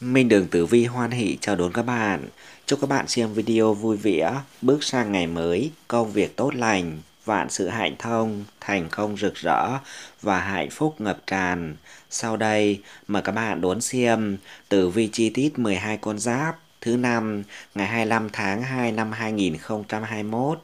Minh Đường Tử Vi hoan hỷ chào đón các bạn. Chúc các bạn xem video vui vẻ, bước sang ngày mới, công việc tốt lành, vạn sự hạnh thông, thành công rực rỡ và hạnh phúc ngập tràn. Sau đây, mời các bạn đón xem Tử Vi chi tiết 12 con giáp thứ năm ngày 25 tháng 2 năm 2021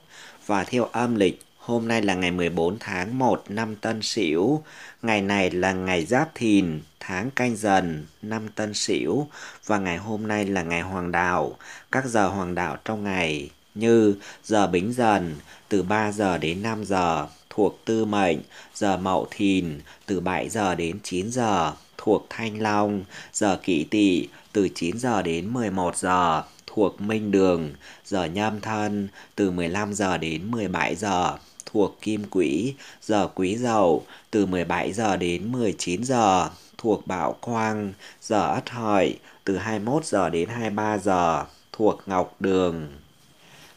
và theo âm lịch Hôm nay là ngày 14 tháng 1 năm Tân Sửu, ngày này là ngày Giáp Thìn, tháng Canh Dần, năm Tân Sửu và ngày hôm nay là ngày Hoàng đạo. Các giờ Hoàng đạo trong ngày như giờ Bính Dần từ 3 giờ đến 5 giờ thuộc Tư Mệnh, giờ Mậu Thìn từ 7 giờ đến 9 giờ thuộc Thanh Long, giờ Kỷ Tỵ từ 9 giờ đến 11 giờ thuộc Minh Đường, giờ Nhâm Thân từ 15 giờ đến 17 giờ thuộc Kim Quỹ, giờ Quý Dậu từ 17 giờ đến 19 giờ thuộc Bảo Quang, giờ Ất Hợi từ 21 giờ đến 23 giờ thuộc Ngọc Đường.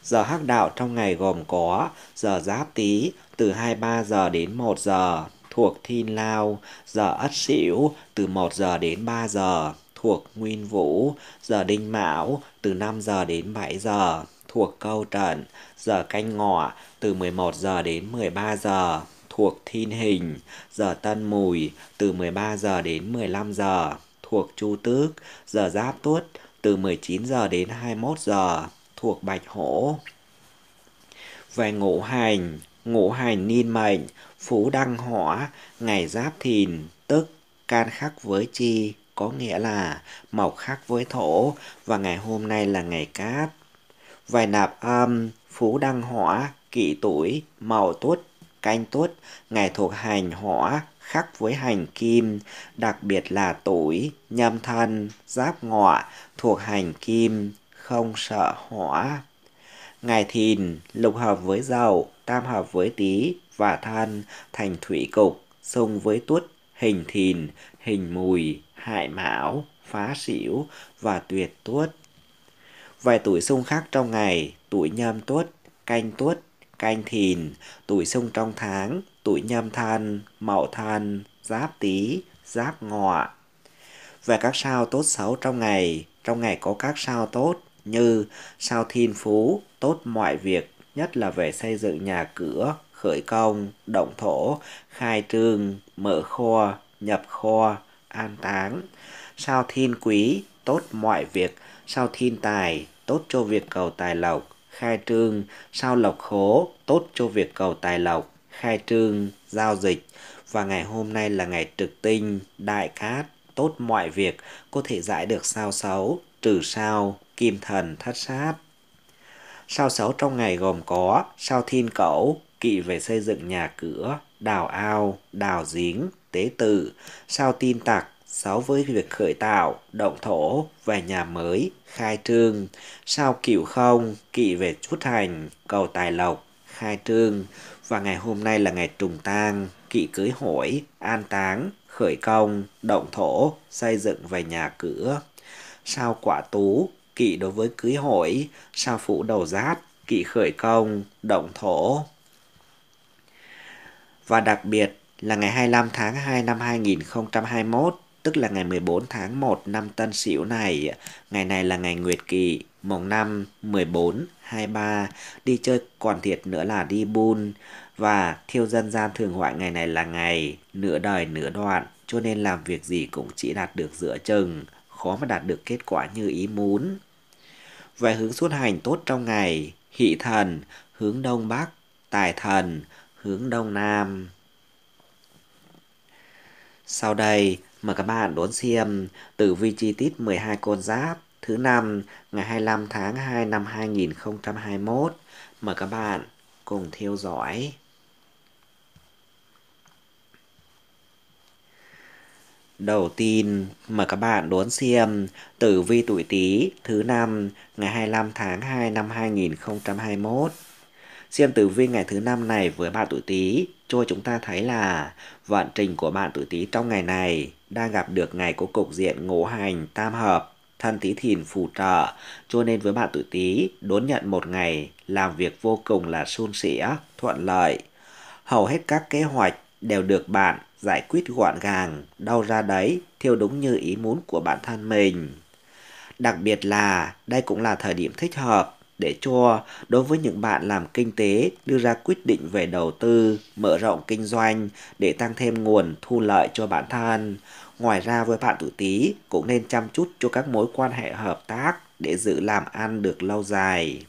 Giờ hắc đạo trong ngày gồm có giờ Giáp Tý từ 23 giờ đến 1 giờ thuộc Thiên Lao, giờ Ất Sửu từ 1 giờ đến 3 giờ thuộc Nguyên Vũ, giờ Đinh Mão từ 5 giờ đến 7 giờ thuộc câu trận, giờ canh ngọ từ 11 giờ đến 13 giờ thuộc thiên hình, giờ tân mùi từ 13 giờ đến 15 giờ thuộc chu tước, giờ giáp tuất từ 19 giờ đến 21 giờ thuộc bạch hổ. Về ngũ hành, ngũ hành niên mệnh, phú đăng hỏa, ngày giáp thìn, tức can khắc với chi, có nghĩa là mộc khắc với thổ và ngày hôm nay là ngày cát Vài nạp âm phú đăng hỏa, kỵ tuổi, màu tuất canh tuất ngày thuộc hành hỏa, khắc với hành kim, đặc biệt là tuổi, nhâm thân, giáp ngọ, thuộc hành kim, không sợ hỏa. Ngày thìn, lục hợp với dậu, tam hợp với tý và thân thành thủy cục, xung với tuất, hình thìn, hình mùi, hại mão, phá xỉu và tuyệt tuất. Vài tuổi xung khác trong ngày, tuổi nhâm tuất, canh tuất, canh thìn, tuổi xung trong tháng, tuổi nhâm thân mậu thân giáp tý, giáp ngọ. Về các sao tốt xấu trong ngày, trong ngày có các sao tốt như sao thiên phú, tốt mọi việc, nhất là về xây dựng nhà cửa, khởi công, động thổ, khai trương, mở kho, nhập kho, an táng. Sao thiên quý, tốt mọi việc, sao thiên tài, tốt cho việc cầu tài lộc, khai trương, sao lộc khố, tốt cho việc cầu tài lộc, khai trương, giao dịch. Và ngày hôm nay là ngày trực tinh, đại cát, tốt mọi việc, có thể giải được sao xấu, trừ sao, kim thần thất sát. Sao xấu trong ngày gồm có sao thiên cẩu, kỵ về xây dựng nhà cửa, đào ao, đào giếng, tế tự, sao tin tặc, 6. Với việc khởi tạo, động thổ về nhà mới, khai trương, sao cửu không, kỵ về chút hành, cầu tài lộc, khai trương, và ngày hôm nay là ngày trùng tang, kỵ cưới hỏi, an táng, khởi công, động thổ, xây dựng về nhà cửa. Sao quả tú, kỵ đối với cưới hỏi, sao phủ đầu giáp, kỵ khởi công, động thổ. Và đặc biệt là ngày 25 tháng 2 năm 2021, tức là ngày 14 tháng 1 năm Tân Sửu này. Ngày này là ngày Nguyệt Kỵ, mùng 5, 14, 23, đi chơi còn thiệt nữa là đi buôn. Và theo dân gian thường gọi ngày này là ngày nửa đời nửa đoạn, cho nên làm việc gì cũng chỉ đạt được giữa chừng, khó mà đạt được kết quả như ý muốn. Về hướng xuất hành tốt trong ngày, hỷ thần, hướng đông bắc, tài thần, hướng đông nam. Sau đây, Mời các bạn đón xem tử vi chi tiết 12 con giáp thứ năm ngày 25 tháng 2 năm 2021. Mời các bạn cùng theo dõi. Đầu tiên, mời các bạn đón xem tử vi tuổi Tý thứ năm ngày 25 tháng 2 năm 2021. Xem tử vi ngày thứ năm này với bạn tuổi Tý, cho chúng ta thấy là vận trình của bạn tuổi Tý trong ngày này đang gặp được ngày có cục diện ngũ hành tam hợp thân tý thìn phù trợ, cho nên với bạn tuổi Tý, đón nhận một ngày làm việc vô cùng là suôn sẻ, thuận lợi. Hầu hết các kế hoạch đều được bạn giải quyết gọn gàng, đau ra đấy, theo đúng như ý muốn của bản thân mình. Đặc biệt là đây cũng là thời điểm thích hợp để cho đối với những bạn làm kinh tế đưa ra quyết định về đầu tư, mở rộng kinh doanh để tăng thêm nguồn thu lợi cho bản thân. Ngoài ra với bạn tuổi Tý cũng nên chăm chút cho các mối quan hệ hợp tác để giữ làm ăn được lâu dài.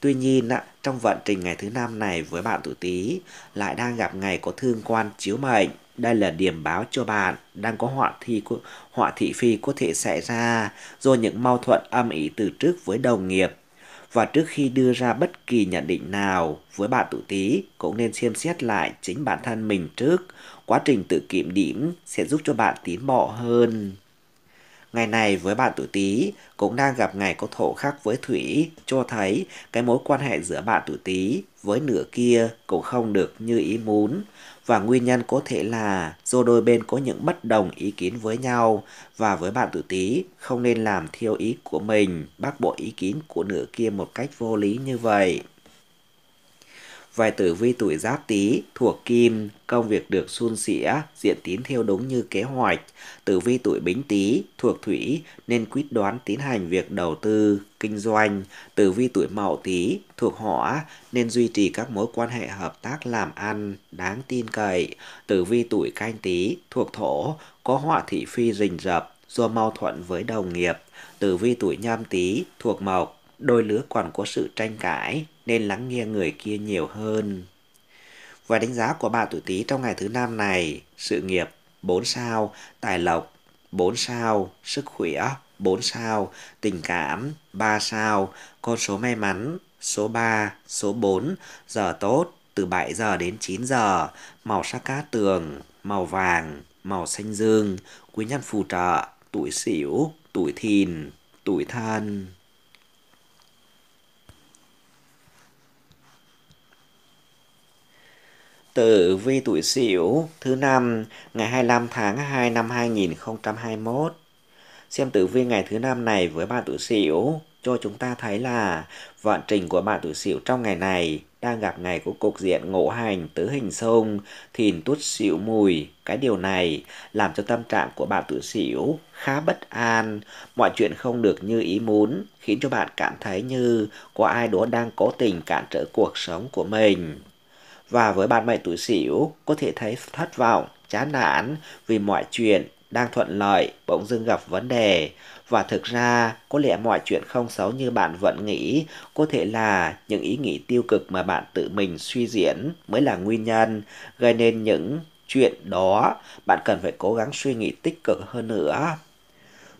Tuy nhiên, trong vận trình ngày thứ năm này với bạn tuổi Tý lại đang gặp ngày có thương quan chiếu mệnh. Đây là điểm báo cho bạn đang có họa thi họa thị phi có thể xảy ra do những mâu thuẫn âm ỉ từ trước với đồng nghiệp và trước khi đưa ra bất kỳ nhận định nào với bạn tuổi Tý cũng nên xem xét lại chính bản thân mình trước. Quá trình tự kiểm điểm sẽ giúp cho bạn tiến bộ hơn. Ngày này với bạn tuổi Tý cũng đang gặp ngày có thổ khắc với Thủy, cho thấy cái mối quan hệ giữa bạn tuổi Tý với nửa kia cũng không được như ý muốn và nguyên nhân có thể là do đôi bên có những bất đồng ý kiến với nhau và với bạn tự tí không nên làm theo ý của mình bác bỏ ý kiến của nửa kia một cách vô lý như vậy Vài tử vi tuổi giáp tý thuộc kim, công việc được suôn sẻ, diện tín theo đúng như kế hoạch. Tử vi tuổi bính tý thuộc thủy nên quyết đoán tiến hành việc đầu tư, kinh doanh. Tử vi tuổi mậu tý thuộc hỏa nên duy trì các mối quan hệ hợp tác làm ăn, đáng tin cậy. Tử vi tuổi canh tý thuộc thổ có họa thị phi rình rập do mâu thuẫn với đồng nghiệp. Tử vi tuổi nhâm tý thuộc mộc đôi lứa còn có sự tranh cãi nên lắng nghe người kia nhiều hơn. Và đánh giá của bạn tuổi Tý trong ngày thứ năm này, sự nghiệp 4 sao, tài lộc 4 sao, sức khỏe 4 sao, tình cảm 3 sao, con số may mắn số 3, số 4, giờ tốt từ 7 giờ đến 9 giờ, màu sắc cát tường, màu vàng, màu xanh dương, quý nhân phù trợ, tuổi sửu, tuổi thìn, tuổi thân. Tử vi tuổi Sửu thứ năm ngày 25 tháng 2 năm 2021. Xem tử vi ngày thứ năm này với bạn tuổi Sửu cho chúng ta thấy là vận trình của bạn tuổi Sửu trong ngày này đang gặp ngày của cục diện ngộ hành tứ hình sông thìn tuất sửu mùi cái điều này làm cho tâm trạng của bạn tuổi sửu khá bất an mọi chuyện không được như ý muốn khiến cho bạn cảm thấy như có ai đó đang cố tình cản trở cuộc sống của mình và với bạn mệnh tuổi sửu có thể thấy thất vọng, chán nản vì mọi chuyện đang thuận lợi bỗng dưng gặp vấn đề và thực ra có lẽ mọi chuyện không xấu như bạn vẫn nghĩ có thể là những ý nghĩ tiêu cực mà bạn tự mình suy diễn mới là nguyên nhân gây nên những chuyện đó bạn cần phải cố gắng suy nghĩ tích cực hơn nữa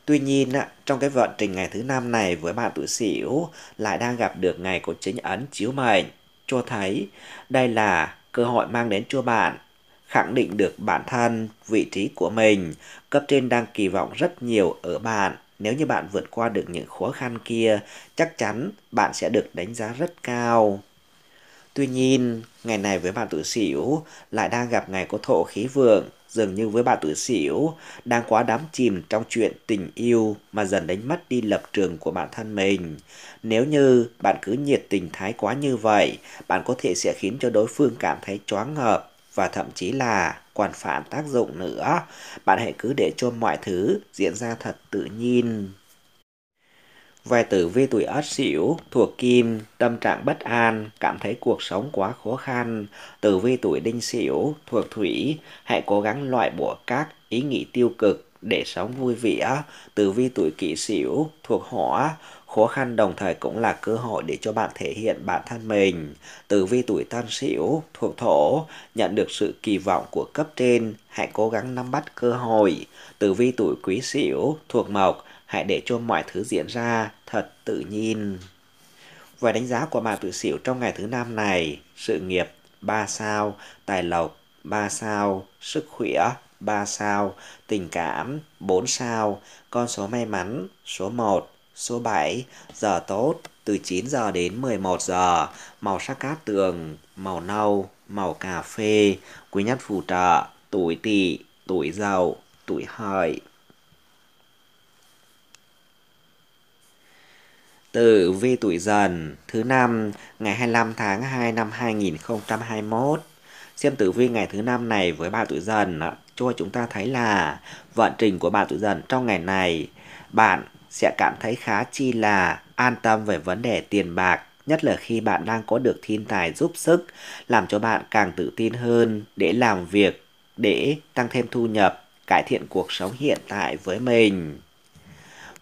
Tuy nhiên, trong cái vận trình ngày thứ năm này với bạn tuổi Sửu lại đang gặp được ngày của chính ấn chiếu mệnh cho thấy đây là cơ hội mang đến cho bạn khẳng định được bản thân, vị trí của mình. Cấp trên đang kỳ vọng rất nhiều ở bạn. Nếu như bạn vượt qua được những khó khăn kia, chắc chắn bạn sẽ được đánh giá rất cao. Tuy nhiên, ngày này với bạn tuổi xỉu lại đang gặp ngày có thổ khí vượng dường như với bà tử xỉu, đang quá đắm chìm trong chuyện tình yêu mà dần đánh mất đi lập trường của bản thân mình. Nếu như bạn cứ nhiệt tình thái quá như vậy, bạn có thể sẽ khiến cho đối phương cảm thấy choáng ngợp và thậm chí là còn phản tác dụng nữa. Bạn hãy cứ để cho mọi thứ diễn ra thật tự nhiên. Về tử vi tuổi Ất Sửu thuộc Kim, tâm trạng bất an, cảm thấy cuộc sống quá khó khăn. Tử vi tuổi Đinh Sửu thuộc Thủy, hãy cố gắng loại bỏ các ý nghĩ tiêu cực để sống vui vẻ. Tử vi tuổi Kỷ Sửu thuộc Hỏa, khó khăn đồng thời cũng là cơ hội để cho bạn thể hiện bản thân mình. Tử vi tuổi Tân Sửu thuộc Thổ, nhận được sự kỳ vọng của cấp trên, hãy cố gắng nắm bắt cơ hội. Tử vi tuổi Quý Sửu thuộc Mộc, hãy để cho mọi thứ diễn ra thật tự nhiên. và đánh giá của Mạc Tử Xỉu trong ngày thứ năm này, sự nghiệp 3 sao, tài lộc 3 sao, sức khỏe 3 sao, tình cảm 4 sao, con số may mắn số 1, số 7, giờ tốt từ 9 giờ đến 11 giờ, màu sắc cát tường, màu nâu, màu cà phê, quý nhất phù trợ, tuổi tỵ, tuổi giàu, tuổi hợi. tử vi tuổi dần thứ năm ngày 25 tháng 2 năm 2021. Xem tử vi ngày thứ năm này với bạn tuổi dần cho chúng ta thấy là vận trình của bạn tuổi dần trong ngày này bạn sẽ cảm thấy khá chi là an tâm về vấn đề tiền bạc nhất là khi bạn đang có được thiên tài giúp sức làm cho bạn càng tự tin hơn để làm việc để tăng thêm thu nhập cải thiện cuộc sống hiện tại với mình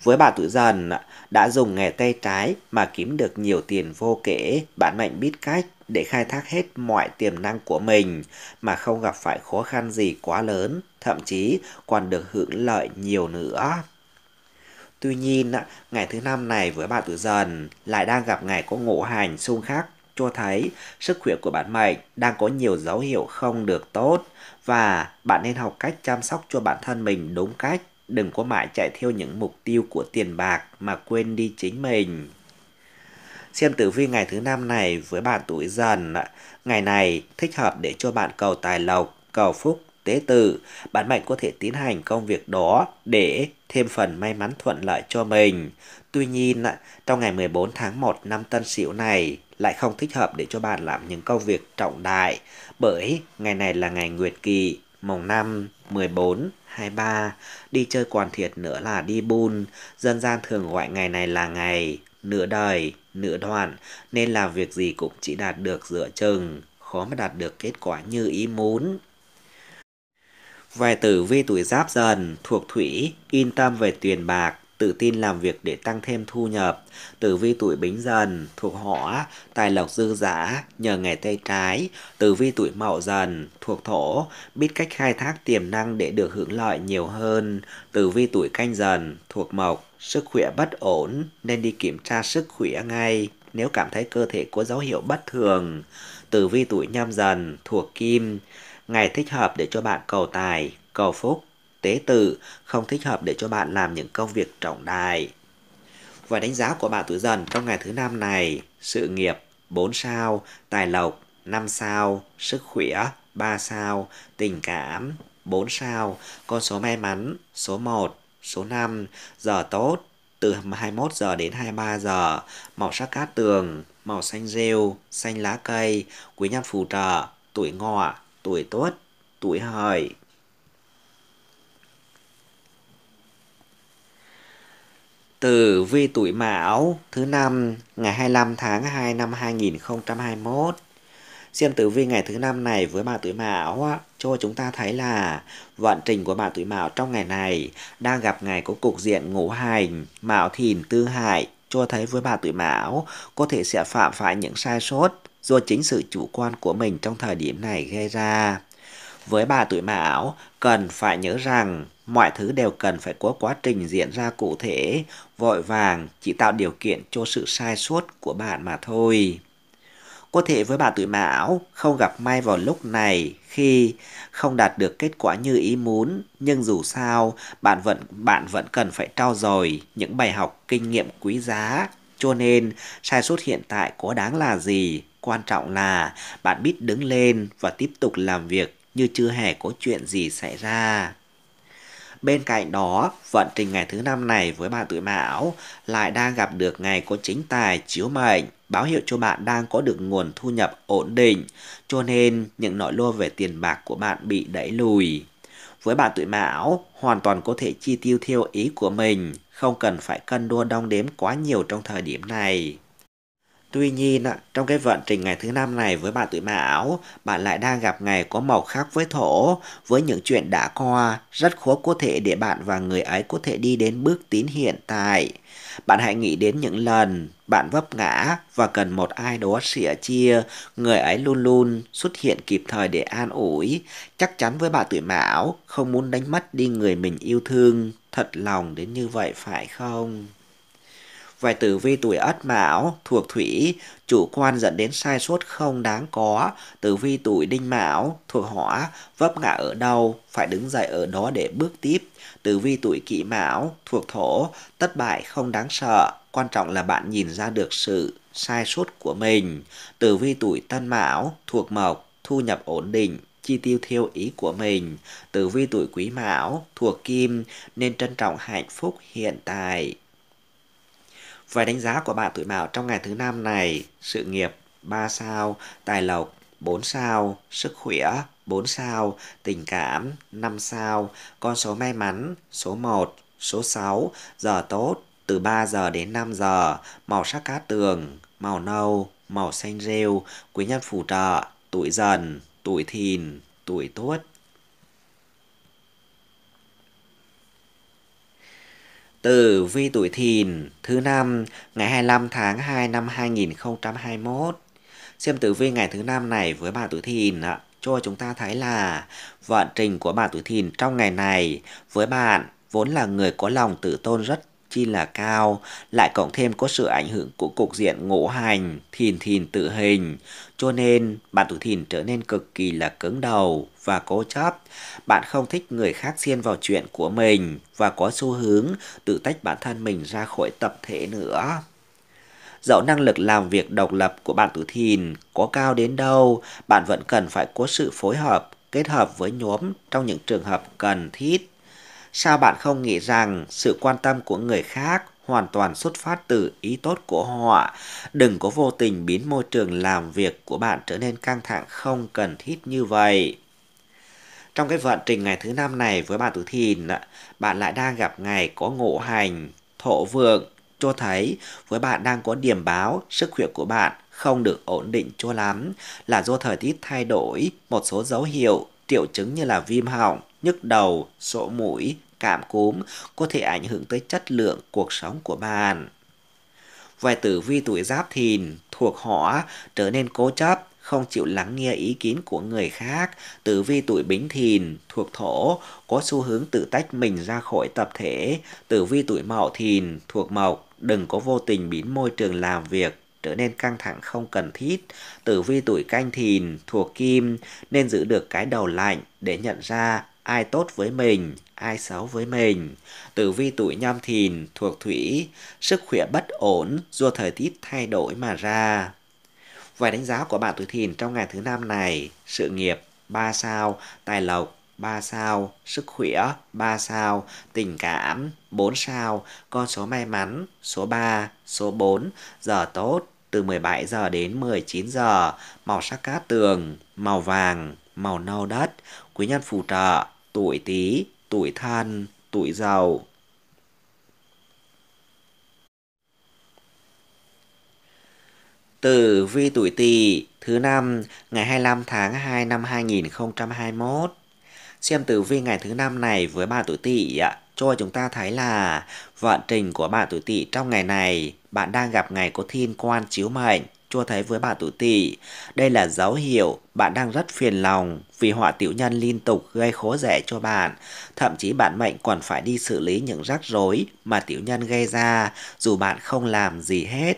với bà tuổi dần, đã dùng nghề tay trái mà kiếm được nhiều tiền vô kể, bạn Mạnh biết cách để khai thác hết mọi tiềm năng của mình mà không gặp phải khó khăn gì quá lớn, thậm chí còn được hưởng lợi nhiều nữa. Tuy nhiên, ngày thứ năm này với bà tuổi dần lại đang gặp ngày có ngộ hành xung khắc cho thấy sức khỏe của bạn mệnh đang có nhiều dấu hiệu không được tốt và bạn nên học cách chăm sóc cho bản thân mình đúng cách đừng có mãi chạy theo những mục tiêu của tiền bạc mà quên đi chính mình. Xem tử vi ngày thứ năm này với bạn tuổi dần, ngày này thích hợp để cho bạn cầu tài lộc, cầu phúc, tế tử. Bạn mạnh có thể tiến hành công việc đó để thêm phần may mắn thuận lợi cho mình. Tuy nhiên, trong ngày 14 tháng 1 năm Tân Sửu này lại không thích hợp để cho bạn làm những công việc trọng đại bởi ngày này là ngày Nguyệt Kỳ, mùng 5, 14, 23. Đi chơi quàn thiệt nữa là đi bùn dân gian thường gọi ngày này là ngày, nửa đời, nửa đoạn, nên làm việc gì cũng chỉ đạt được dựa chừng, khó mà đạt được kết quả như ý muốn. Về tử vi tuổi giáp dần, thuộc thủy, yên tâm về tiền bạc, tự tin làm việc để tăng thêm thu nhập. Tử vi tuổi bính dần, thuộc hỏa, tài lộc dư giả, nhờ ngày tay trái. Tử vi tuổi mậu dần, thuộc thổ, biết cách khai thác tiềm năng để được hưởng lợi nhiều hơn. Tử vi tuổi canh dần, thuộc mộc, sức khỏe bất ổn nên đi kiểm tra sức khỏe ngay nếu cảm thấy cơ thể có dấu hiệu bất thường. Tử vi tuổi nhâm dần, thuộc kim, ngày thích hợp để cho bạn cầu tài, cầu phúc tế tự, không thích hợp để cho bạn làm những công việc trọng đại. Và đánh giá của bạn tuổi dần trong ngày thứ năm này, sự nghiệp 4 sao, tài lộc 5 sao, sức khỏe 3 sao, tình cảm 4 sao, con số may mắn số 1, số 5, giờ tốt từ 21 giờ đến 23 giờ, màu sắc cát tường, màu xanh rêu, xanh lá cây, quý nhân phù trợ, tuổi ngọ, tuổi tuất, tuổi hợi. Tử vi tuổi Mão thứ năm ngày 25 tháng 2 năm 2021. Xem tử vi ngày thứ năm này với bà tuổi Mão cho chúng ta thấy là vận trình của bạn tuổi Mão trong ngày này đang gặp ngày có cục diện ngũ hành, Mão Thìn Tư Hại cho thấy với bạn tuổi Mão có thể sẽ phạm phải những sai sót do chính sự chủ quan của mình trong thời điểm này gây ra. Với bà tuổi Mão, cần phải nhớ rằng mọi thứ đều cần phải có quá trình diễn ra cụ thể, vội vàng, chỉ tạo điều kiện cho sự sai suốt của bạn mà thôi. Có thể với bạn tuổi mão, không gặp may vào lúc này khi không đạt được kết quả như ý muốn, nhưng dù sao, bạn vẫn bạn vẫn cần phải trao dồi những bài học kinh nghiệm quý giá. Cho nên, sai suốt hiện tại có đáng là gì? Quan trọng là bạn biết đứng lên và tiếp tục làm việc như chưa hề có chuyện gì xảy ra. Bên cạnh đó, vận trình ngày thứ năm này với bạn tuổi mão lại đang gặp được ngày có chính tài chiếu mệnh, báo hiệu cho bạn đang có được nguồn thu nhập ổn định, cho nên những nỗi lo về tiền bạc của bạn bị đẩy lùi. Với bạn tuổi mão, hoàn toàn có thể chi tiêu theo ý của mình, không cần phải cân đua đong đếm quá nhiều trong thời điểm này. Tuy nhiên, trong cái vận trình ngày thứ năm này với bạn tuổi mão, bạn lại đang gặp ngày có màu khác với thổ, với những chuyện đã qua, rất khó có thể để bạn và người ấy có thể đi đến bước tín hiện tại. Bạn hãy nghĩ đến những lần bạn vấp ngã và cần một ai đó sẻ chia, người ấy luôn luôn xuất hiện kịp thời để an ủi. Chắc chắn với bạn tuổi mão, không muốn đánh mất đi người mình yêu thương, thật lòng đến như vậy phải không? Về tử vi tuổi Ất Mão thuộc Thủy, chủ quan dẫn đến sai sót không đáng có. Tử vi tuổi Đinh Mão thuộc Hỏa, vấp ngã ở đâu, phải đứng dậy ở đó để bước tiếp. Tử vi tuổi Kỷ Mão thuộc Thổ, thất bại không đáng sợ, quan trọng là bạn nhìn ra được sự sai sót của mình. Tử vi tuổi Tân Mão thuộc Mộc, thu nhập ổn định, chi tiêu theo ý của mình. Tử vi tuổi Quý Mão thuộc Kim nên trân trọng hạnh phúc hiện tại. Vậy đánh giá của bạn tuổi Mão trong ngày thứ năm này, sự nghiệp 3 sao, tài lộc 4 sao, sức khỏe 4 sao, tình cảm 5 sao, con số may mắn số 1, số 6, giờ tốt từ 3 giờ đến 5 giờ, màu sắc cát tường, màu nâu, màu xanh rêu, quý nhân phù trợ, tuổi dần, tuổi thìn, tuổi tuất. Tử vi tuổi thìn thứ năm ngày 25 tháng 2 năm 2021. Xem tử vi ngày thứ năm này với bạn tuổi thìn ạ. Cho chúng ta thấy là vận trình của bạn tuổi thìn trong ngày này với bạn vốn là người có lòng tự tôn rất chi là cao, lại cộng thêm có sự ảnh hưởng của cục diện ngũ hành, thìn thìn tự hình, cho nên, bạn tuổi thìn trở nên cực kỳ là cứng đầu và cố chấp. Bạn không thích người khác xen vào chuyện của mình và có xu hướng tự tách bản thân mình ra khỏi tập thể nữa dẫu năng lực làm việc độc lập của bạn tuổi thìn có cao đến đâu, bạn vẫn cần phải có sự phối hợp, kết hợp với nhóm trong những trường hợp cần thiết. Sao bạn không nghĩ rằng sự quan tâm của người khác hoàn toàn xuất phát từ ý tốt của họ. Đừng có vô tình biến môi trường làm việc của bạn trở nên căng thẳng không cần thiết như vậy. Trong cái vận trình ngày thứ năm này với bạn tử thìn, bạn lại đang gặp ngày có ngộ hành, thổ vượng, cho thấy với bạn đang có điểm báo sức khỏe của bạn không được ổn định cho lắm là do thời tiết thay đổi một số dấu hiệu triệu chứng như là viêm họng nhức đầu sổ mũi cảm cúm có thể ảnh hưởng tới chất lượng cuộc sống của bạn. Vài tử vi tuổi giáp thìn thuộc họ trở nên cố chấp, không chịu lắng nghe ý kiến của người khác. Tử vi tuổi bính thìn thuộc thổ có xu hướng tự tách mình ra khỏi tập thể. Tử vi tuổi mậu thìn thuộc mộc đừng có vô tình biến môi trường làm việc trở nên căng thẳng không cần thiết. Tử vi tuổi canh thìn thuộc kim nên giữ được cái đầu lạnh để nhận ra ai tốt với mình, 26 với mình. Tử vi tuổi nhâm thìn thuộc thủy, sức khỏe bất ổn do thời tiết thay đổi mà ra. Vài đánh giá của bạn tuổi thìn trong ngày thứ năm này, sự nghiệp 3 sao, tài lộc 3 sao, sức khỏe 3 sao, tình cảm 4 sao, con số may mắn số 3, số 4, giờ tốt từ 17 giờ đến 19 giờ, màu sắc cát tường, màu vàng, màu nâu đất, quý nhân phù trợ, tuổi Tý, tuổi than, tuổi giàu. Tử vi tuổi tỵ thứ năm ngày 25 tháng 2 năm 2021. Xem tử vi ngày thứ năm này với bạn tuổi tỵ ạ cho chúng ta thấy là vận trình của bạn tuổi tỵ trong ngày này bạn đang gặp ngày có thiên quan chiếu mệnh cho thấy với bà tụ tỵ, Đây là dấu hiệu bạn đang rất phiền lòng vì họa tiểu nhân liên tục gây khố rẻ cho bạn. Thậm chí bạn mệnh còn phải đi xử lý những rắc rối mà tiểu nhân gây ra dù bạn không làm gì hết.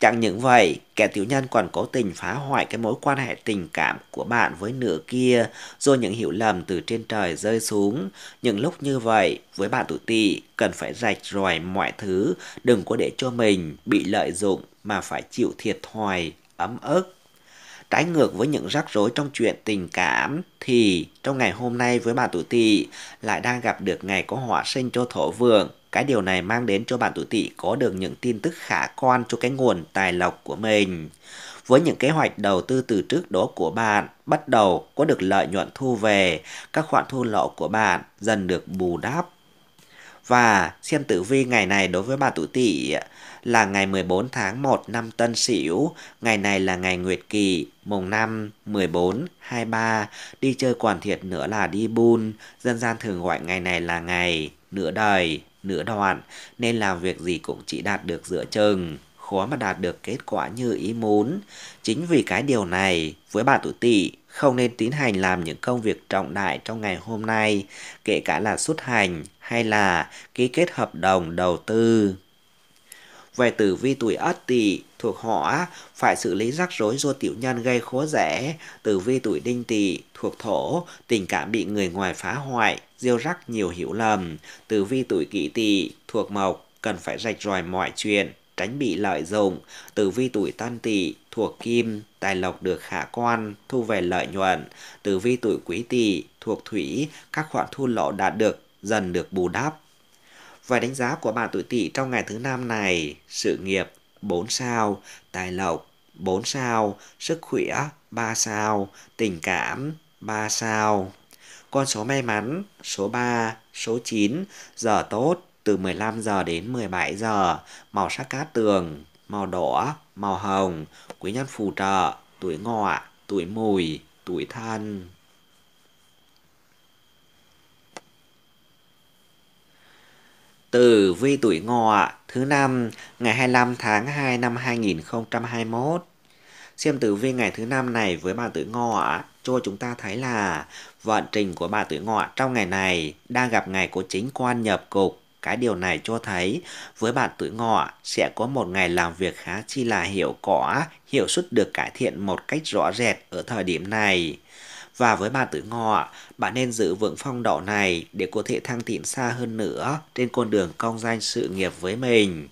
Chẳng những vậy, kẻ tiểu nhân còn cố tình phá hoại cái mối quan hệ tình cảm của bạn với nửa kia do những hiểu lầm từ trên trời rơi xuống. Những lúc như vậy, với bạn tuổi tỵ cần phải rạch ròi mọi thứ, đừng có để cho mình bị lợi dụng mà phải chịu thiệt thòi, ấm ức. Trái ngược với những rắc rối trong chuyện tình cảm thì trong ngày hôm nay với bạn tuổi tỵ lại đang gặp được ngày có hỏa sinh cho thổ vượng. Cái điều này mang đến cho bạn tuổi tỵ có được những tin tức khả quan cho cái nguồn tài lộc của mình. Với những kế hoạch đầu tư từ trước đó của bạn bắt đầu có được lợi nhuận thu về, các khoản thu lỗ của bạn dần được bù đắp và xem tử vi ngày này đối với bà tuổi Tỵ là ngày 14 tháng 1 năm Tân Sửu, ngày này là ngày Nguyệt Kỳ, mùng 5, 14, 23, đi chơi quản thiệt nữa là đi bun, dân gian thường gọi ngày này là ngày nửa đời, nửa đoạn, nên làm việc gì cũng chỉ đạt được giữa chừng khó mà đạt được kết quả như ý muốn. Chính vì cái điều này, với bà tuổi tỵ không nên tiến hành làm những công việc trọng đại trong ngày hôm nay, kể cả là xuất hành hay là ký kết hợp đồng đầu tư. Về tử vi tuổi Ất Tỵ thuộc Hỏa phải xử lý rắc rối do tiểu nhân gây khó dễ. tử vi tuổi Đinh Tỵ thuộc Thổ tình cảm bị người ngoài phá hoại, gieo rắc nhiều hiểu lầm, tử vi tuổi Kỷ Tỵ thuộc Mộc cần phải rạch ròi mọi chuyện, tránh bị lợi dụng, tử vi tuổi Tân Tỵ thuộc Kim tài lộc được khả quan, thu về lợi nhuận, tử vi tuổi Quý Tỵ thuộc Thủy các khoản thu lỗ đạt được dần được bù đắp. Vài đánh giá của bạn tuổi tỵ trong ngày thứ năm này, sự nghiệp 4 sao, tài lộc 4 sao, sức khỏe 3 sao, tình cảm 3 sao. Con số may mắn số 3, số 9, giờ tốt từ 15 giờ đến 17 giờ, màu sắc cát tường, màu đỏ, màu hồng, quý nhân phù trợ, tuổi ngọ, tuổi mùi, tuổi thân. Tử vi tuổi ngọ thứ năm ngày 25 tháng 2 năm 2021. Xem tử vi ngày thứ năm này với bà tuổi ngọ cho chúng ta thấy là vận trình của bà tuổi ngọ trong ngày này đang gặp ngày của chính quan nhập cục. Cái điều này cho thấy với bạn tuổi ngọ sẽ có một ngày làm việc khá chi là hiệu quả, hiệu suất được cải thiện một cách rõ rệt ở thời điểm này. Và với bà tử ngọ, bạn nên giữ vững phong độ này để có thể thăng tiến xa hơn nữa trên con đường công danh sự nghiệp với mình.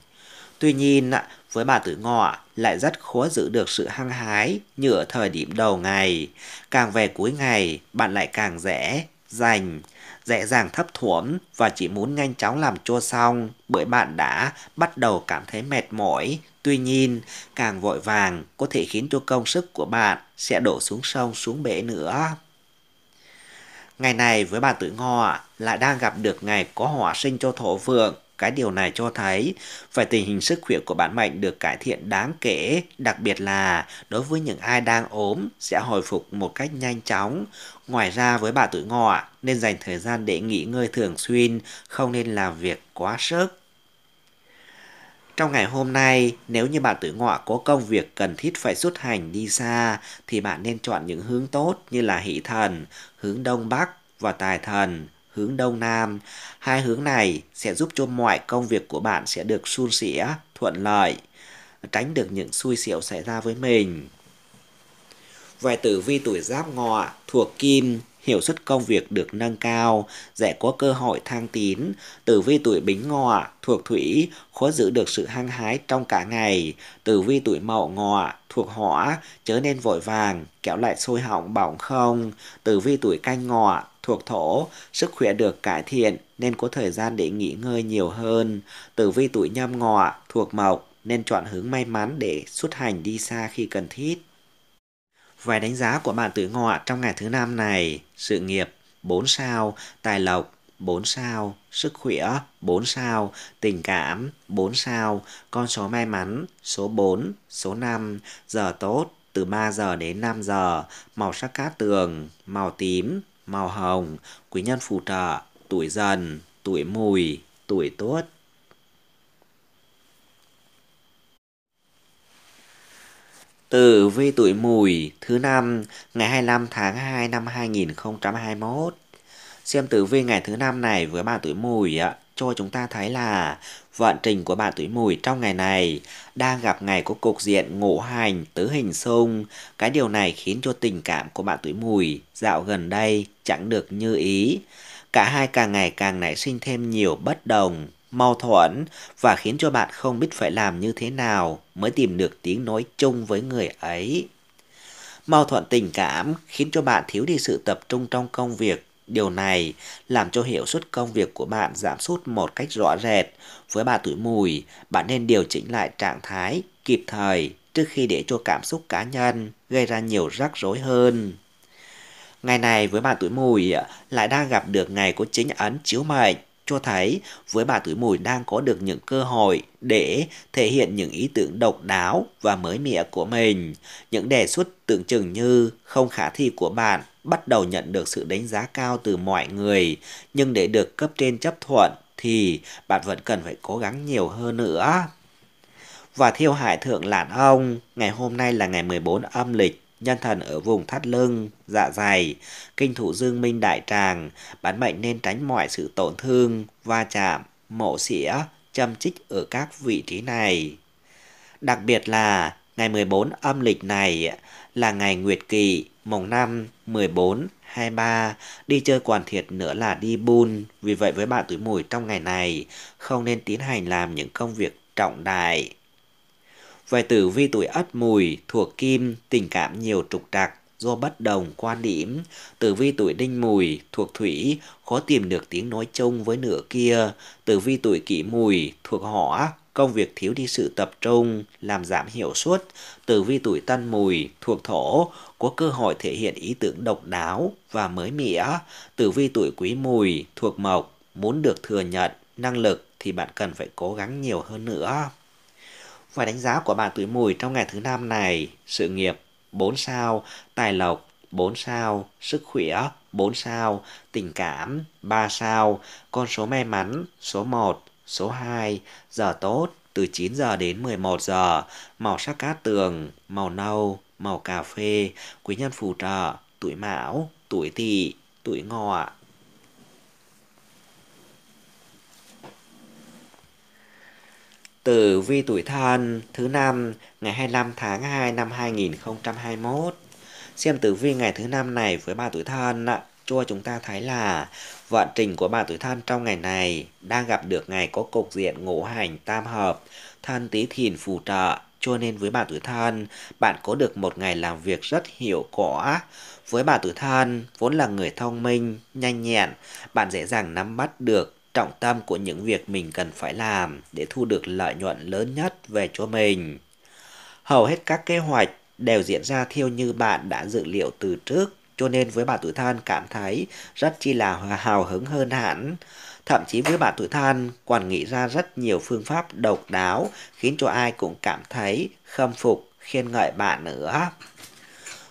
Tuy nhiên, với bà tử ngọ lại rất khó giữ được sự hăng hái như ở thời điểm đầu ngày. Càng về cuối ngày, bạn lại càng dễ, dành, dễ dàng thấp thuổm và chỉ muốn nhanh chóng làm cho xong bởi bạn đã bắt đầu cảm thấy mệt mỏi, Tuy nhiên, càng vội vàng có thể khiến cho công sức của bạn sẽ đổ xuống sông xuống bể nữa. Ngày này với bạn tuổi ngọ lại đang gặp được ngày có hỏa sinh cho thổ vượng. Cái điều này cho thấy phải tình hình sức khỏe của bạn mệnh được cải thiện đáng kể, đặc biệt là đối với những ai đang ốm sẽ hồi phục một cách nhanh chóng. Ngoài ra với bạn tuổi ngọ nên dành thời gian để nghỉ ngơi thường xuyên, không nên làm việc quá sức. Trong ngày hôm nay, nếu như bạn tử ngọ có công việc cần thiết phải xuất hành đi xa, thì bạn nên chọn những hướng tốt như là hỷ thần, hướng đông bắc và tài thần, hướng đông nam. Hai hướng này sẽ giúp cho mọi công việc của bạn sẽ được suôn sẻ, thuận lợi, tránh được những xui xẻo xảy ra với mình. Về tử vi tuổi giáp ngọ thuộc kim hiệu suất công việc được nâng cao, dễ có cơ hội thăng tiến. Tử vi tuổi bính ngọ, thuộc thủy, khó giữ được sự hăng hái trong cả ngày. Tử vi tuổi mậu ngọ, thuộc hỏa, trở nên vội vàng, kéo lại sôi họng bỏng không. Tử vi tuổi canh ngọ, thuộc thổ, sức khỏe được cải thiện nên có thời gian để nghỉ ngơi nhiều hơn. Tử vi tuổi nhâm ngọ, thuộc mộc, nên chọn hướng may mắn để xuất hành đi xa khi cần thiết. Vài đánh giá của bạn tử ngọ trong ngày thứ năm này, sự nghiệp 4 sao, tài lộc 4 sao, sức khỏe 4 sao, tình cảm 4 sao, con số may mắn số 4, số 5, giờ tốt từ 3 giờ đến 5 giờ, màu sắc cát tường, màu tím, màu hồng, quý nhân phù trợ, tuổi dần, tuổi mùi, tuổi tốt. Tử vi tuổi mùi thứ năm ngày 25 tháng 2 năm 2021. Xem tử vi ngày thứ năm này với bạn tuổi mùi ạ, cho chúng ta thấy là vận trình của bạn tuổi mùi trong ngày này đang gặp ngày có cục diện ngũ hành tứ hình xung. Cái điều này khiến cho tình cảm của bạn tuổi mùi dạo gần đây chẳng được như ý. Cả hai càng ngày càng nảy sinh thêm nhiều bất đồng, mâu thuẫn và khiến cho bạn không biết phải làm như thế nào mới tìm được tiếng nói chung với người ấy. Mâu thuẫn tình cảm khiến cho bạn thiếu đi sự tập trung trong công việc. Điều này làm cho hiệu suất công việc của bạn giảm sút một cách rõ rệt. Với bà tuổi mùi, bạn nên điều chỉnh lại trạng thái kịp thời trước khi để cho cảm xúc cá nhân gây ra nhiều rắc rối hơn. Ngày này với bạn tuổi mùi lại đang gặp được ngày của chính ấn chiếu mệnh cho thấy với bà tuổi mùi đang có được những cơ hội để thể hiện những ý tưởng độc đáo và mới mẻ của mình. Những đề xuất tưởng chừng như không khả thi của bạn bắt đầu nhận được sự đánh giá cao từ mọi người, nhưng để được cấp trên chấp thuận thì bạn vẫn cần phải cố gắng nhiều hơn nữa. Và thiêu hải thượng lạn ông, ngày hôm nay là ngày 14 âm lịch nhân thần ở vùng thắt lưng, dạ dày, kinh thủ dương minh đại tràng, bán bệnh nên tránh mọi sự tổn thương, va chạm, mổ xỉa, châm chích ở các vị trí này. Đặc biệt là ngày 14 âm lịch này là ngày Nguyệt Kỳ, mùng 5, 14, 23, đi chơi quàn thiệt nữa là đi buôn. Vì vậy với bạn tuổi mùi trong ngày này, không nên tiến hành làm những công việc trọng đại về tử vi tuổi ất mùi thuộc kim tình cảm nhiều trục trặc do bất đồng quan điểm tử vi tuổi đinh mùi thuộc thủy khó tìm được tiếng nói chung với nửa kia tử vi tuổi kỷ mùi thuộc hỏa công việc thiếu đi sự tập trung làm giảm hiệu suất tử vi tuổi tân mùi thuộc thổ có cơ hội thể hiện ý tưởng độc đáo và mới mẻ tử vi tuổi quý mùi thuộc mộc muốn được thừa nhận năng lực thì bạn cần phải cố gắng nhiều hơn nữa và đánh giá của bạn tuổi mùi trong ngày thứ năm này, sự nghiệp 4 sao, tài lộc 4 sao, sức khỏe 4 sao, tình cảm 3 sao, con số may mắn số 1, số 2, giờ tốt từ 9 giờ đến 11 giờ, màu sắc cát tường, màu nâu, màu cà phê, quý nhân phù trợ, tuổi mão, tuổi tỵ, tuổi ngọ, Tử vi tuổi thân thứ năm ngày 25 tháng 2 năm 2021. Xem tử vi ngày thứ năm này với ba tuổi thân ạ, cho chúng ta thấy là vận trình của ba tuổi thân trong ngày này đang gặp được ngày có cục diện ngũ hành tam hợp, thân tý thìn phù trợ, cho nên với bà tuổi thân, bạn có được một ngày làm việc rất hiệu quả. Với bà tuổi thân, vốn là người thông minh, nhanh nhẹn, bạn dễ dàng nắm bắt được trọng tâm của những việc mình cần phải làm để thu được lợi nhuận lớn nhất về cho mình. Hầu hết các kế hoạch đều diễn ra theo như bạn đã dự liệu từ trước, cho nên với bạn tuổi thân cảm thấy rất chi là hào hứng hơn hẳn. Thậm chí với bạn tuổi thân còn nghĩ ra rất nhiều phương pháp độc đáo khiến cho ai cũng cảm thấy khâm phục, khen ngợi bạn nữa.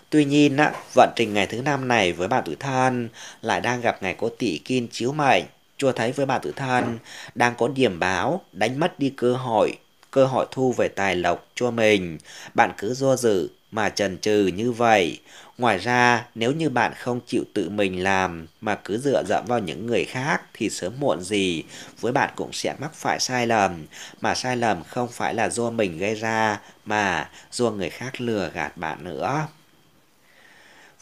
Tuy nhiên, vận trình ngày thứ năm này với bạn tuổi thân lại đang gặp ngày có tỷ kim chiếu mệnh Chùa thấy với bà tự thân đang có điểm báo đánh mất đi cơ hội, cơ hội thu về tài lộc cho mình. Bạn cứ do dự mà trần trừ như vậy. Ngoài ra, nếu như bạn không chịu tự mình làm mà cứ dựa dẫm vào những người khác thì sớm muộn gì với bạn cũng sẽ mắc phải sai lầm. Mà sai lầm không phải là do mình gây ra mà do người khác lừa gạt bạn nữa.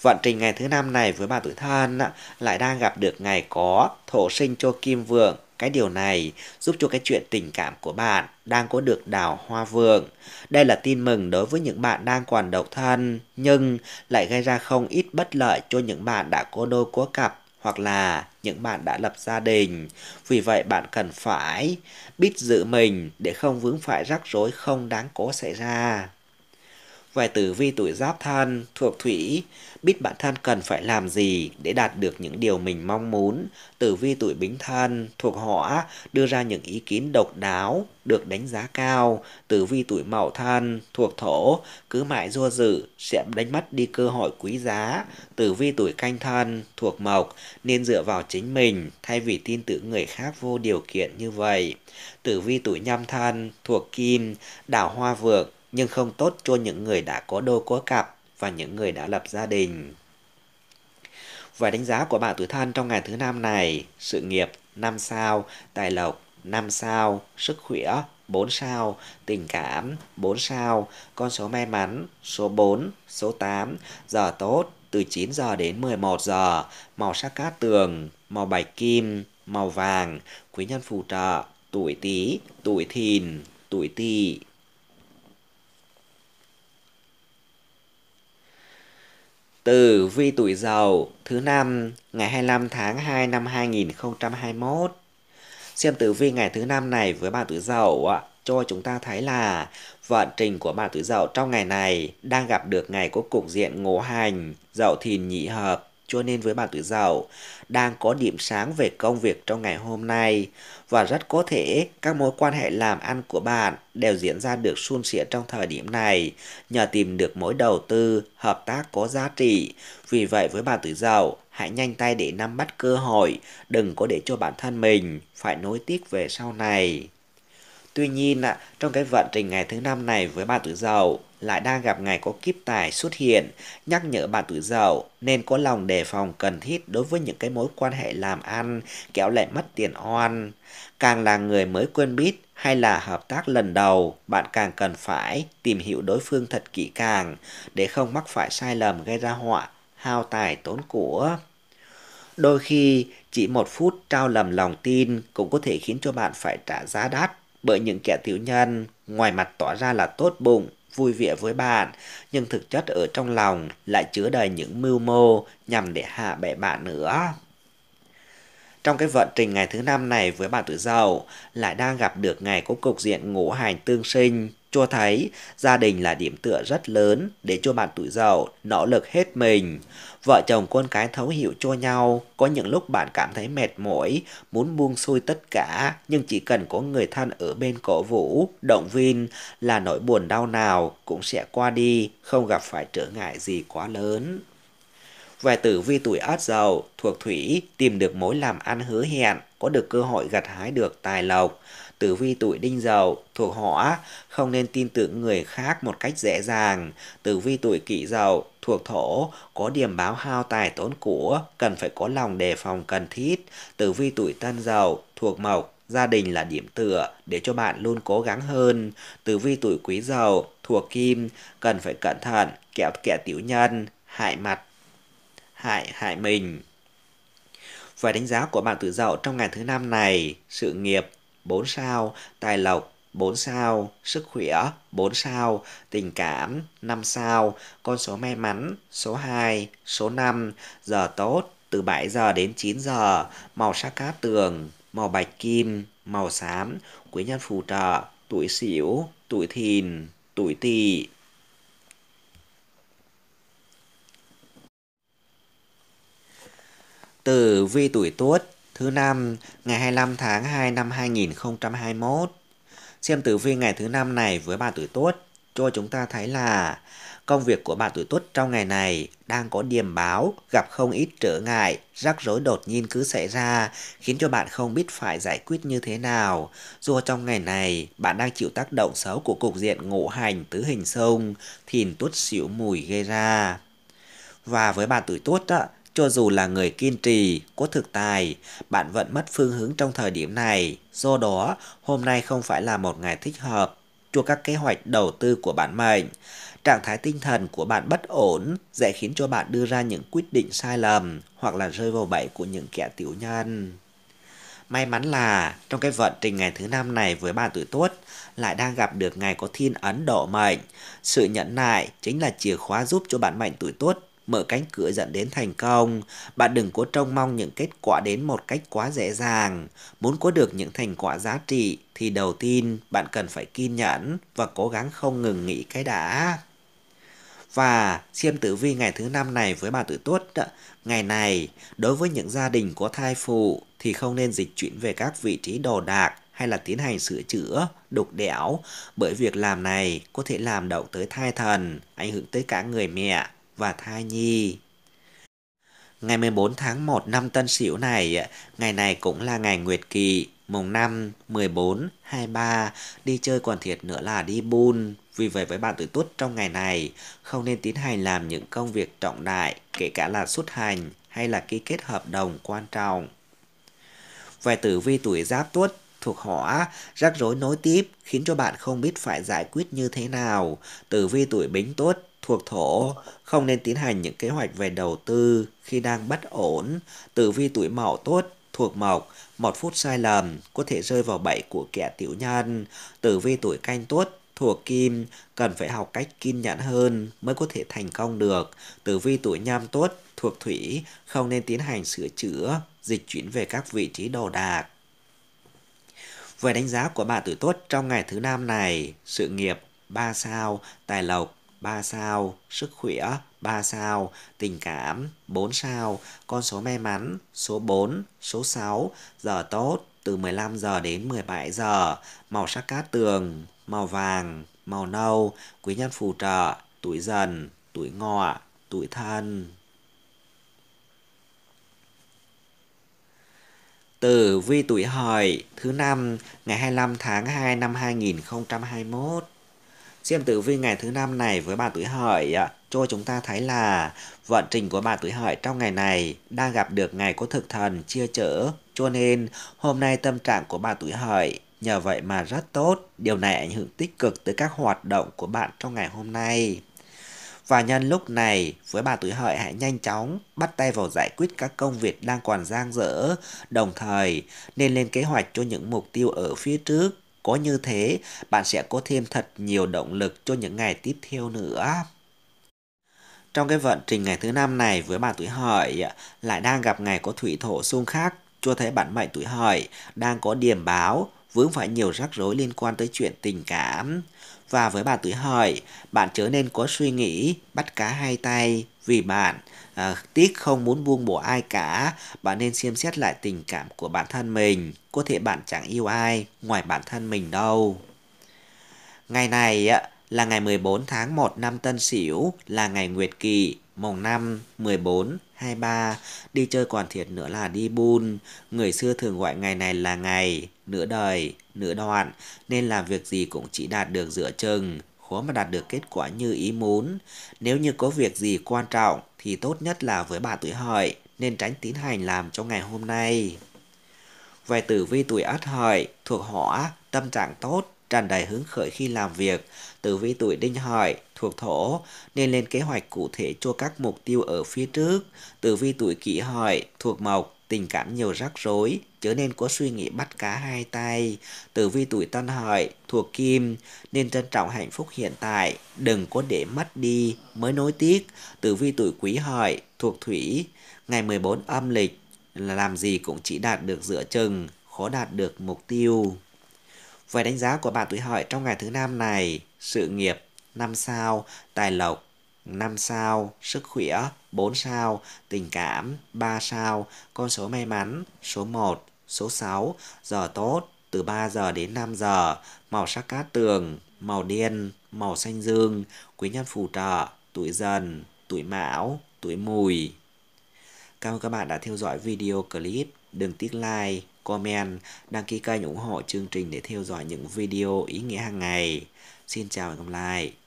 Vận trình ngày thứ năm này với bà tuổi thân lại đang gặp được ngày có thổ sinh cho kim vượng. Cái điều này giúp cho cái chuyện tình cảm của bạn đang có được đào hoa vượng. Đây là tin mừng đối với những bạn đang còn độc thân, nhưng lại gây ra không ít bất lợi cho những bạn đã có đôi có cặp hoặc là những bạn đã lập gia đình. Vì vậy bạn cần phải biết giữ mình để không vướng phải rắc rối không đáng có xảy ra về tử vi tuổi giáp than thuộc thủy, biết bản thân cần phải làm gì để đạt được những điều mình mong muốn. Tử vi tuổi bính thân thuộc hỏa đưa ra những ý kiến độc đáo, được đánh giá cao. Tử vi tuổi mậu thân thuộc thổ, cứ mãi do dự sẽ đánh mất đi cơ hội quý giá. Tử vi tuổi canh thân thuộc mộc nên dựa vào chính mình thay vì tin tưởng người khác vô điều kiện như vậy. Tử vi tuổi nhâm thân thuộc kim, đào hoa vượng nhưng không tốt cho những người đã có đôi có cặp và những người đã lập gia đình. Và đánh giá của bạn tuổi thân trong ngày thứ năm này, sự nghiệp 5 sao, tài lộc 5 sao, sức khỏe 4 sao, tình cảm 4 sao, con số may mắn số 4, số 8, giờ tốt từ 9 giờ đến 11 giờ, màu sắc cát tường, màu bạch kim, màu vàng, quý nhân phù trợ, tuổi tí, tuổi thìn, tuổi tỵ. Tử vi tuổi dậu thứ năm ngày 25 tháng 2 năm 2021. Xem tử vi ngày thứ năm này với bạn tuổi dậu ạ cho chúng ta thấy là vận trình của bạn tuổi dậu trong ngày này đang gặp được ngày có cục diện ngũ hành dậu thìn nhị hợp cho nên với bà tuổi Dậu đang có điểm sáng về công việc trong ngày hôm nay và rất có thể các mối quan hệ làm ăn của bạn đều diễn ra được suôn sẻ trong thời điểm này nhờ tìm được mối đầu tư, hợp tác có giá trị. Vì vậy với bà tuổi Dậu, hãy nhanh tay để nắm bắt cơ hội, đừng có để cho bản thân mình phải nối tiếc về sau này. Tuy nhiên, trong cái vận trình ngày thứ năm này với bà tuổi Dậu, lại đang gặp ngày có kiếp tài xuất hiện, nhắc nhở bạn tuổi dậu nên có lòng đề phòng cần thiết đối với những cái mối quan hệ làm ăn, kéo lại mất tiền oan. Càng là người mới quen biết hay là hợp tác lần đầu, bạn càng cần phải tìm hiểu đối phương thật kỹ càng để không mắc phải sai lầm gây ra họa, hao tài tốn của. Đôi khi, chỉ một phút trao lầm lòng tin cũng có thể khiến cho bạn phải trả giá đắt bởi những kẻ tiểu nhân ngoài mặt tỏ ra là tốt bụng vui vẻ với bạn, nhưng thực chất ở trong lòng lại chứa đầy những mưu mô nhằm để hạ bệ bạn nữa trong cái vận trình ngày thứ năm này với bạn tuổi dậu lại đang gặp được ngày có cục diện ngũ hành tương sinh cho thấy gia đình là điểm tựa rất lớn để cho bạn tuổi dậu nỗ lực hết mình. Vợ chồng con cái thấu hiểu cho nhau, có những lúc bạn cảm thấy mệt mỏi, muốn buông xuôi tất cả, nhưng chỉ cần có người thân ở bên cổ vũ, động viên là nỗi buồn đau nào cũng sẽ qua đi, không gặp phải trở ngại gì quá lớn. Vài tử vi tuổi ất dậu thuộc thủy tìm được mối làm ăn hứa hẹn, có được cơ hội gặt hái được tài lộc. Tử vi tuổi đinh dậu thuộc hỏa, không nên tin tưởng người khác một cách dễ dàng. Tử vi tuổi kỷ dậu thuộc thổ, có điểm báo hao tài tốn của, cần phải có lòng đề phòng cần thiết. Tử vi tuổi tân dậu thuộc mộc, gia đình là điểm tựa để cho bạn luôn cố gắng hơn. Tử vi tuổi quý dậu thuộc kim, cần phải cẩn thận, kẹo kẻ tiểu nhân, hại mặt hại hại mình. Và đánh giá của bạn tử dậu trong ngày thứ năm này, sự nghiệp 4 sao, tài lộc 4 sao, sức khỏe 4 sao, tình cảm 5 sao, con số may mắn số 2, số 5, giờ tốt từ 7 giờ đến 9 giờ, màu sắc cát tường, màu bạch kim, màu xám, quý nhân phù trợ, tuổi sửu, tuổi thìn, tuổi tỵ. Tử vi tuổi Tuất thứ năm ngày 25 tháng 2 năm 2021. Xem tử vi ngày thứ năm này với bà tuổi Tuất cho chúng ta thấy là công việc của bà tuổi Tuất trong ngày này đang có điềm báo, gặp không ít trở ngại, rắc rối đột nhiên cứ xảy ra, khiến cho bạn không biết phải giải quyết như thế nào. Dù trong ngày này, bạn đang chịu tác động xấu của cục diện ngũ hành tứ hình sông, thìn tuất xỉu mùi gây ra. Và với bà tuổi Tuất á, cho dù là người kiên trì, có thực tài, bạn vẫn mất phương hướng trong thời điểm này. Do đó, hôm nay không phải là một ngày thích hợp cho các kế hoạch đầu tư của bạn mệnh. Trạng thái tinh thần của bạn bất ổn dễ khiến cho bạn đưa ra những quyết định sai lầm hoặc là rơi vào bẫy của những kẻ tiểu nhân. May mắn là trong cái vận trình ngày thứ năm này với bạn tuổi tốt lại đang gặp được ngày có thiên ấn độ mệnh. Sự nhẫn nại chính là chìa khóa giúp cho bạn mệnh tuổi tốt mở cánh cửa dẫn đến thành công. Bạn đừng có trông mong những kết quả đến một cách quá dễ dàng. Muốn có được những thành quả giá trị thì đầu tiên bạn cần phải kiên nhẫn và cố gắng không ngừng nghĩ cái đã. Và xem tử vi ngày thứ năm này với bà tuổi tuất Ngày này, đối với những gia đình có thai phụ thì không nên dịch chuyển về các vị trí đồ đạc hay là tiến hành sửa chữa, đục đẽo bởi việc làm này có thể làm động tới thai thần, ảnh hưởng tới cả người mẹ và thai nhi. Ngày 14 tháng 1 năm Tân Sửu này, ngày này cũng là ngày Nguyệt Kỳ mùng 5, 14, 23, đi chơi còn thiệt nữa là đi bùn Vì vậy với bạn tuổi tuất trong ngày này, không nên tiến hành làm những công việc trọng đại, kể cả là xuất hành hay là ký kết hợp đồng quan trọng. Về tử vi tuổi giáp tuất thuộc hỏa, rắc rối nối tiếp khiến cho bạn không biết phải giải quyết như thế nào. Tử vi tuổi bính tuất thuộc thổ, không nên tiến hành những kế hoạch về đầu tư khi đang bất ổn, tử vi tuổi mậu tốt, thuộc mộc, một phút sai lầm có thể rơi vào bẫy của kẻ tiểu nhân, tử vi tuổi canh tốt, thuộc kim, cần phải học cách kiên nhẫn hơn mới có thể thành công được, tử vi tuổi nhâm tốt, thuộc thủy, không nên tiến hành sửa chữa, dịch chuyển về các vị trí đồ đạc. Về đánh giá của bạn tuổi tốt trong ngày thứ năm này, sự nghiệp 3 sao, tài lộc 3 sao, sức khỏe 3 sao, tình cảm 4 sao, con số may mắn số 4, số 6, giờ tốt từ 15 giờ đến 17 giờ, màu sắc cát tường, màu vàng, màu nâu, quý nhân phù trợ, tuổi dần, tuổi ngọ, tuổi thân. Tử vi tuổi hợi thứ năm ngày 25 tháng 2 năm 2021. Xem tử vi ngày thứ năm này với bà tuổi hợi cho chúng ta thấy là vận trình của bà tuổi hợi trong ngày này đang gặp được ngày có thực thần chia chở cho nên hôm nay tâm trạng của bà tuổi hợi nhờ vậy mà rất tốt điều này ảnh hưởng tích cực tới các hoạt động của bạn trong ngày hôm nay và nhân lúc này, với bà tuổi hợi hãy nhanh chóng bắt tay vào giải quyết các công việc đang còn dang dở, đồng thời nên lên kế hoạch cho những mục tiêu ở phía trước có như thế, bạn sẽ có thêm thật nhiều động lực cho những ngày tiếp theo nữa. Trong cái vận trình ngày thứ năm này với bạn tuổi hợi lại đang gặp ngày có thủy thổ xung khắc, cho thấy bạn mệnh tuổi hợi đang có điểm báo vướng phải nhiều rắc rối liên quan tới chuyện tình cảm. Và với bạn tuổi hợi, bạn trở nên có suy nghĩ bắt cá hai tay vì bạn à, tiếc không muốn buông bỏ ai cả bạn nên xem xét lại tình cảm của bản thân mình có thể bạn chẳng yêu ai ngoài bản thân mình đâu ngày này là ngày 14 tháng 1 năm Tân Sửu là ngày Nguyệt Kỵ mùng 5, 14, 23, đi chơi còn thiệt nữa là đi bun. Người xưa thường gọi ngày này là ngày, nửa đời, nửa đoạn, nên làm việc gì cũng chỉ đạt được dựa chừng, khó mà đạt được kết quả như ý muốn. Nếu như có việc gì quan trọng, thì tốt nhất là với bạn tuổi hợi nên tránh tiến hành làm trong ngày hôm nay. Về tử vi tuổi ất hợi thuộc hỏa, tâm trạng tốt, tràn đầy hứng khởi khi làm việc. Tử vi tuổi đinh hợi thuộc thổ nên lên kế hoạch cụ thể cho các mục tiêu ở phía trước. Tử vi tuổi kỷ hợi thuộc mộc tình cảm nhiều rắc rối, chớ nên có suy nghĩ bắt cá hai tay. Tử vi tuổi tân hợi, thuộc kim, nên trân trọng hạnh phúc hiện tại, đừng có để mất đi, mới nối tiếc. Tử vi tuổi quý hợi, thuộc thủy, ngày 14 âm lịch, là làm gì cũng chỉ đạt được giữa chừng, khó đạt được mục tiêu. Về đánh giá của bạn tuổi hợi trong ngày thứ năm này, sự nghiệp, năm sao, tài lộc, 5 sao, sức khỏe 4 sao, tình cảm 3 sao, con số may mắn số 1, số 6, giờ tốt từ 3 giờ đến 5 giờ, màu sắc cát tường, màu đen, màu xanh dương, quý nhân phù trợ, tuổi dần, tuổi mão, tuổi mùi. Cảm ơn các bạn đã theo dõi video clip. Đừng tiếc like, comment, đăng ký kênh ủng hộ chương trình để theo dõi những video ý nghĩa hàng ngày. Xin chào và hẹn gặp lại.